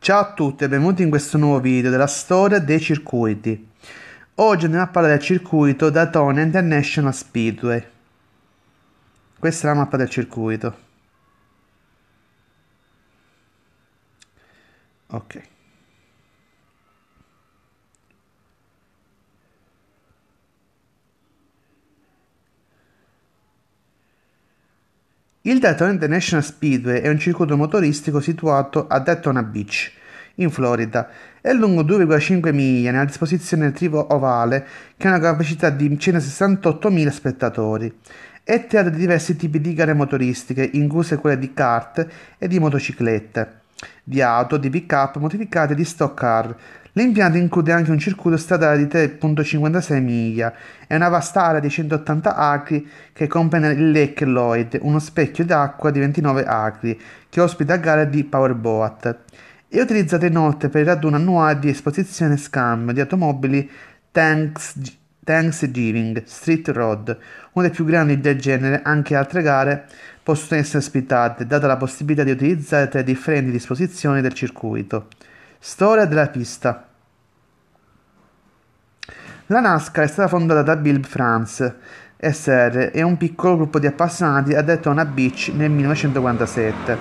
Ciao a tutti e benvenuti in questo nuovo video della storia dei circuiti. Oggi andiamo a parlare del circuito Daytona International Speedway. Questa è la mappa del circuito. Ok. Il Daytona International Speedway è un circuito motoristico situato a Daytona Beach, in Florida. È lungo 2,5 miglia e ha a disposizione il trivo ovale che ha una capacità di 168.000 spettatori. È teatro di diversi tipi di gare motoristiche, incluse quelle di kart e di motociclette, di auto, di pick-up modificate e di stock car, L'impianto include anche un circuito stradale di 3,56 miglia e una vasta area di 180 acri che comprende il Lake Lloyd, uno specchio d'acqua di 29 acri che ospita gare di powerboat. È utilizzato inoltre per il raduno annuale di esposizione e scambio di automobili Thanks, Thanksgiving Street Road, uno dei più grandi del genere, anche altre gare possono essere ospitate, data la possibilità di utilizzare tre differenti disposizioni del circuito. Storia della pista la NASCAR è stata fondata da Bill France SR e un piccolo gruppo di appassionati a Daytona Beach nel 1947.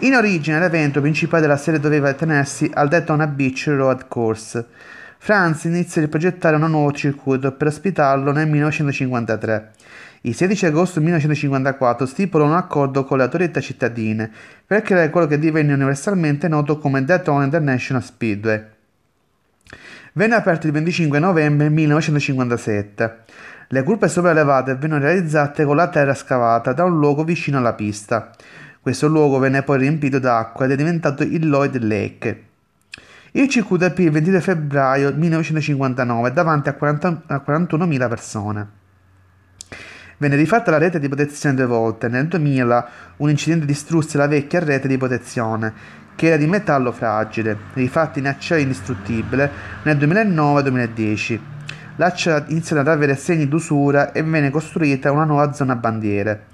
In origine l'evento principale della serie doveva tenersi al Daytona Beach Road Course. Franz inizia a progettare un nuovo circuito per ospitarlo nel 1953. Il 16 agosto 1954 stipula un accordo con le autorità cittadine per creare quello che divenne universalmente noto come Daytona International Speedway. Venne aperto il 25 novembre 1957. Le curve sopraelevate vennero realizzate con la terra scavata da un luogo vicino alla pista. Questo luogo venne poi riempito d'acqua ed è diventato il Lloyd Lake. Il circuito aprì il 23 febbraio 1959 davanti a, 40, a 41.000 persone. Venne rifatta la rete di protezione due volte. Nel 2000 un incidente distrusse la vecchia rete di protezione, che era di metallo fragile, rifatta in acciaio indistruttibile nel 2009-2010. L'acciaio iniziò ad avere segni d'usura e venne costruita una nuova zona bandiere.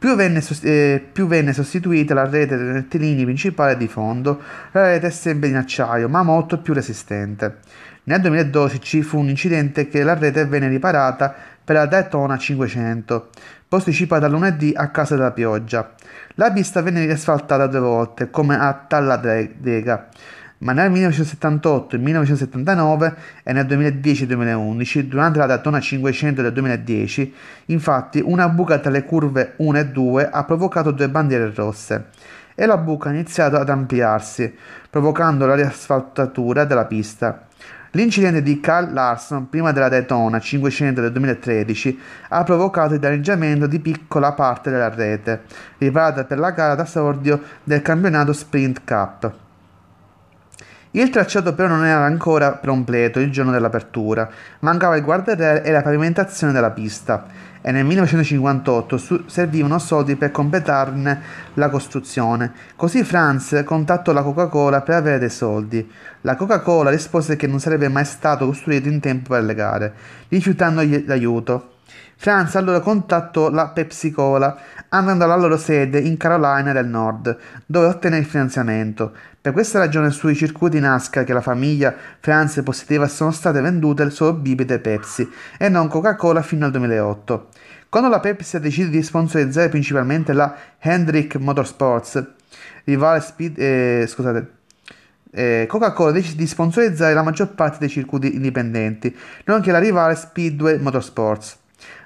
Più venne, eh, più venne, sostituita la rete dei rettilini principale di fondo, la rete è sempre in acciaio ma molto più resistente. Nel 2012 ci fu un incidente che la rete venne riparata per la Daytona 500, posticipata lunedì a causa della pioggia. La pista venne riasfaltata due volte, come a Talladega ma nel 1978 1979 e nel 2010-2011, durante la Daytona 500 del 2010, infatti una buca tra le curve 1 e 2 ha provocato due bandiere rosse e la buca ha iniziato ad ampliarsi, provocando la riasfaltatura della pista. L'incidente di Carl Larson prima della Daytona 500 del 2013 ha provocato il danneggiamento di piccola parte della rete, riparata per la gara d'assordio del campionato Sprint Cup. Il tracciato però non era ancora completo il giorno dell'apertura, mancava il guardrail e la pavimentazione della pista e nel 1958 su- servivano soldi per completarne la costruzione. Così Franz contattò la Coca-Cola per avere dei soldi. La Coca-Cola rispose che non sarebbe mai stato costruito in tempo per le gare, rifiutandogli l'aiuto. Franz allora contattò la Pepsi Cola andando alla loro sede in Carolina del Nord, dove ottenne il finanziamento. Per questa ragione sui circuiti NASCAR che la famiglia Franz possedeva sono state vendute solo bibite Pepsi e non Coca-Cola fino al 2008. Quando la Pepsi ha deciso di sponsorizzare principalmente la Hendrick Motorsports, rivale Speed, eh, scusate, eh, Coca-Cola decise di sponsorizzare la maggior parte dei circuiti indipendenti, nonché la rivale Speedway Motorsports.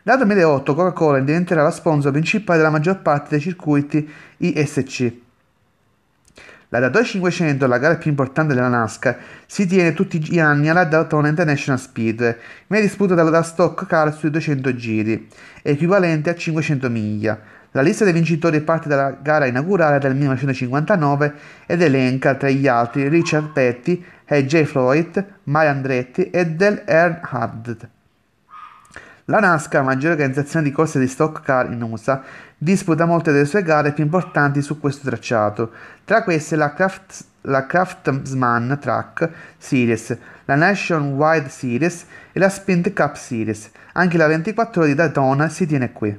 Dal 2008 Coca-Cola diventerà la sponsor principale della maggior parte dei circuiti ISC. La Daytona 500, la gara più importante della NASCAR, si tiene tutti gli anni alla Daytona International Speedway, ma è disputata dalla Stock Car sui 200 giri, equivalente a 500 miglia. La lista dei vincitori parte dalla gara inaugurale del 1959 ed elenca tra gli altri Richard Petty e Floyd, Mike Andretti e Del Earnhardt. La NASCAR, maggiore organizzazione di corse di stock car in USA, disputa molte delle sue gare più importanti su questo tracciato, tra queste la, Kraft, la Craftsman Track Series, la Nationwide Series e la Sprint Cup Series. Anche la 24 ore di Daytona si tiene qui.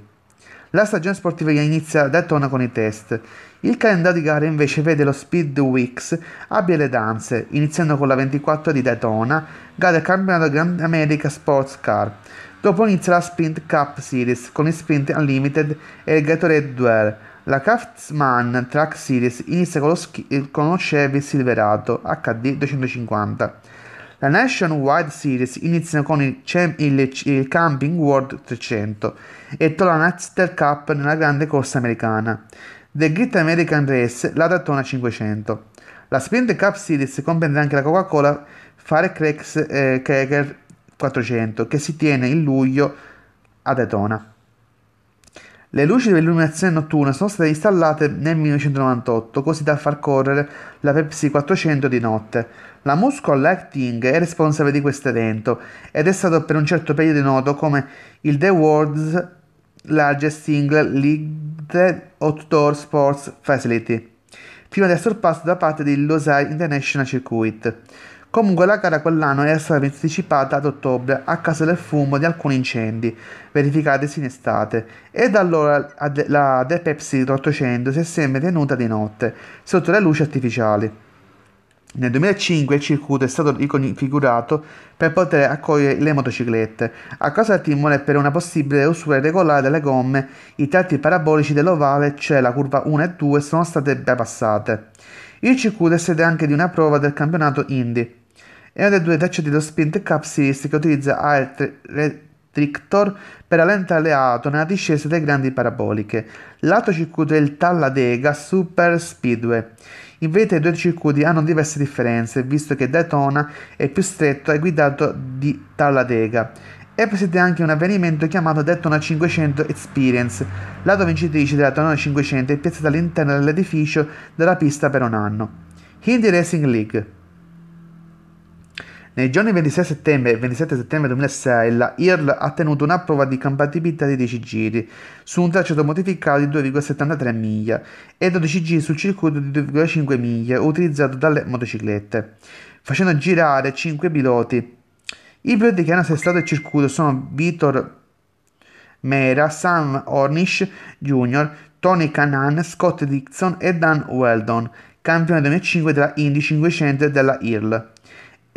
La stagione sportiva inizia da Daytona con i test. Il calendario di gare invece vede lo Speed Weeks abbia le danze, iniziando con la 24 di Daytona, gara del campionato Grand America Sports Car. Dopo inizia la Sprint Cup Series con il Sprint Unlimited e il Gatorade Duel. La Craftsman Track Series inizia con lo, sch- eh, con lo Chevy Silverado HD 250. La Nationwide Series inizia con il, Cem- il, il Camping World 300 e torna Tola Naster Cup nella grande corsa americana. The Great American Race, la Daytona 500. La Sprint Cup Series comprende anche la Coca-Cola Firecrackers eh, 400 che si tiene in luglio a Daytona. Le luci dell'illuminazione notturna sono state installate nel 1998 così da far correre la Pepsi 400 di notte. La Musco Lighting è responsabile di questo evento ed è stato per un certo periodo noto come il The World's Largest Single League Outdoor Sports Facility, prima del sorpasso da parte di Losai International Circuit. Comunque la gara quell'anno era stata anticipata ad ottobre a causa del fumo di alcuni incendi verificatisi in estate e da allora la The Pepsi 800 si è sempre tenuta di notte sotto le luci artificiali. Nel 2005 il circuito è stato riconfigurato per poter accogliere le motociclette, a causa del timore per una possibile usura irregolare delle gomme, i tratti parabolici dell'ovale, cioè la curva 1 e 2, sono state bypassate. Il circuito è sede anche di una prova del campionato Indy, è una delle due tracce dello Sprint Cup Series che utilizza Air Restrictor per rallentare auto nella discesa delle grandi paraboliche. L'altro circuito è il Talladega Super Speedway. In verità i due circuiti hanno diverse differenze, visto che Daytona è più stretto e guidato di Talladega. È presente anche un avvenimento chiamato Daytona 500 Experience. La vincitrice della Daytona 500 è piazzata all'interno dell'edificio della pista per un anno. Indy Racing League nei giorni 26 settembre e 27 settembre 2006 la IRL ha tenuto una prova di compatibilità di 10 giri su un tracciato modificato di 2,73 miglia e 12 giri sul circuito di 2,5 miglia utilizzato dalle motociclette, facendo girare 5 piloti. I piloti che hanno assestato il circuito sono Vitor Mera, Sam Ornish Jr., Tony Canan, Scott Dixon e Dan Weldon, campione 2005 della Indy 500 e della IRL.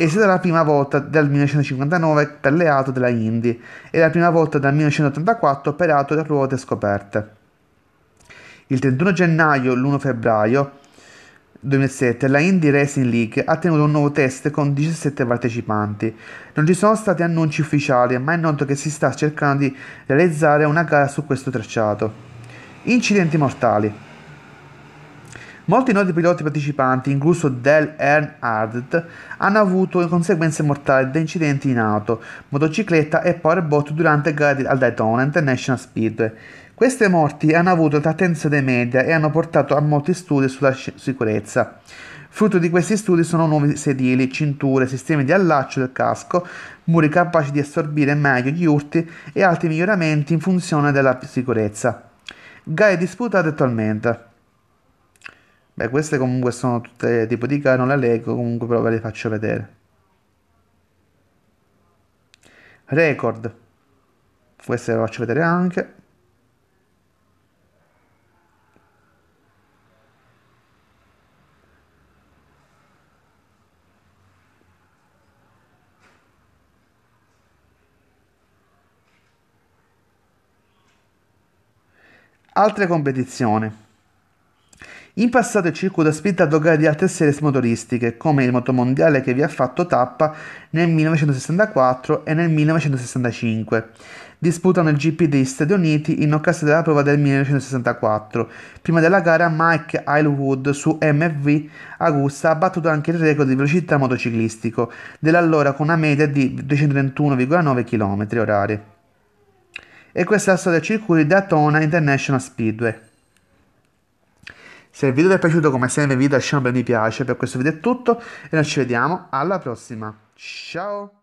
È stata la prima volta dal 1959 per le auto della Indy e la prima volta dal 1984 per auto da ruote scoperte. Il 31 gennaio e l'1 febbraio 2007 la Indy Racing League ha tenuto un nuovo test con 17 partecipanti. Non ci sono stati annunci ufficiali, ma è noto che si sta cercando di realizzare una gara su questo tracciato. Incidenti mortali. Molti noti piloti partecipanti, incluso Dell Earnhardt, hanno avuto conseguenze mortali da incidenti in auto, motocicletta e powerboat durante gare al Daytona International Speedway. Queste morti hanno avuto l'attenzione dei media e hanno portato a molti studi sulla sicurezza. Frutto di questi studi sono nuovi sedili, cinture, sistemi di allaccio del casco, muri capaci di assorbire meglio gli urti e altri miglioramenti in funzione della sicurezza. Gare disputate attualmente. Beh, queste comunque sono tutte tipo di cara, non la leggo, comunque però ve le faccio vedere. Record. Queste le faccio vedere anche. Altre competizioni. In passato il circuito ha spinto gare di altre serie motoristiche, come il motomondiale che vi ha fatto tappa nel 1964 e nel 1965. Disputano il GP degli Stati Uniti in occasione della prova del 1964. Prima della gara Mike Islewood su MV Augusta ha battuto anche il record di velocità motociclistico, dell'allora con una media di 231,9 km orari. E questa è la storia del circuito di Daytona International Speedway. Se il video vi è piaciuto come sempre invito a un bel mi piace, per questo video è tutto e noi ci vediamo alla prossima. Ciao!